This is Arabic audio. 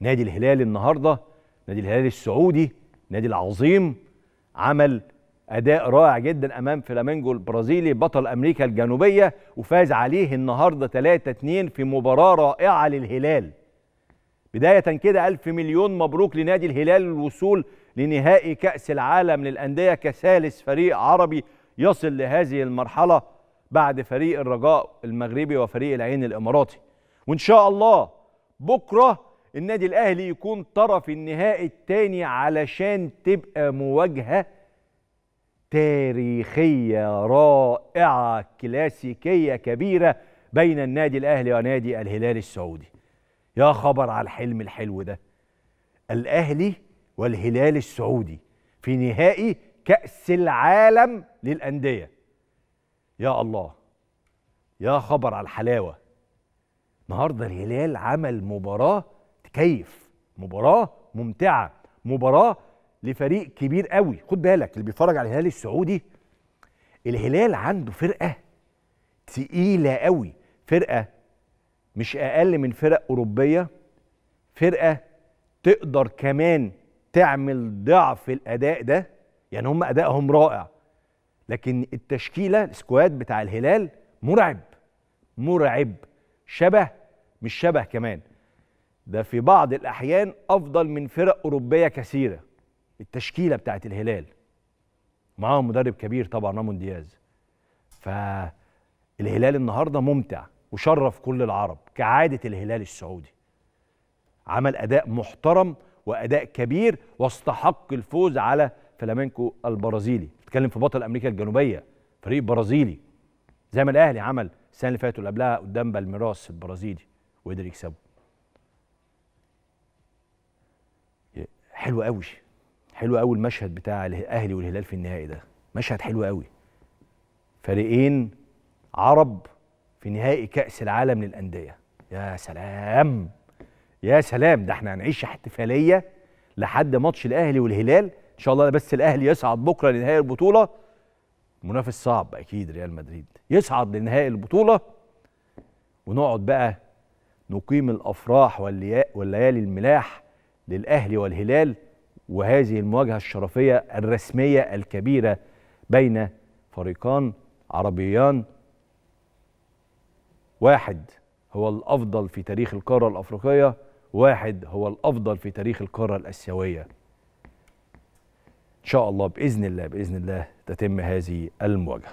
نادي الهلال النهارده نادي الهلال السعودي نادي العظيم عمل اداء رائع جدا امام فلامينجو البرازيلي بطل امريكا الجنوبيه وفاز عليه النهارده 3 2 في مباراه رائعه للهلال بدايه كده الف مليون مبروك لنادي الهلال الوصول لنهائي كاس العالم للانديه كثالث فريق عربي يصل لهذه المرحله بعد فريق الرجاء المغربي وفريق العين الاماراتي وان شاء الله بكره النادي الاهلي يكون طرف النهائي الثاني علشان تبقى مواجهه تاريخيه رائعه كلاسيكيه كبيره بين النادي الاهلي ونادي الهلال السعودي يا خبر على الحلم الحلو ده الاهلي والهلال السعودي في نهائي كاس العالم للانديه يا الله يا خبر على الحلاوه النهارده الهلال عمل مباراه تكيف مباراه ممتعه مباراه لفريق كبير قوي خد بالك اللي بيتفرج على الهلال السعودي الهلال عنده فرقه تقيله قوي فرقه مش اقل من فرق اوروبيه فرقه تقدر كمان تعمل ضعف الاداء ده يعني هم ادائهم رائع لكن التشكيله السكواد بتاع الهلال مرعب مرعب شبه مش شبه كمان ده في بعض الأحيان أفضل من فرق أوروبية كثيرة التشكيلة بتاعت الهلال معاهم مدرب كبير طبعا رامون دياز فالهلال النهاردة ممتع وشرف كل العرب كعادة الهلال السعودي عمل أداء محترم وأداء كبير واستحق الفوز على فلامينكو البرازيلي بتكلم في بطل أمريكا الجنوبية فريق برازيلي زي ما الأهلي عمل السنة اللي فاتت واللي قبلها قدام بالميراس البرازيلي وقدر يكسبه حلو قوي حلو قوي المشهد بتاع الاهلي والهلال في النهائي ده مشهد حلو قوي فريقين عرب في نهائي كاس العالم للانديه يا سلام يا سلام ده احنا هنعيش احتفاليه لحد ماتش الاهلي والهلال ان شاء الله بس الاهلي يصعد بكره لنهائي البطوله منافس صعب اكيد ريال مدريد يصعد لنهائي البطوله ونقعد بقى نقيم الافراح والليالي الملاح للأهلي والهلال وهذه المواجهة الشرفية الرسمية الكبيرة بين فريقان عربيان واحد هو الأفضل في تاريخ القارة الأفريقية واحد هو الأفضل في تاريخ القارة الآسيوية إن شاء الله بإذن الله بإذن الله تتم هذه المواجهة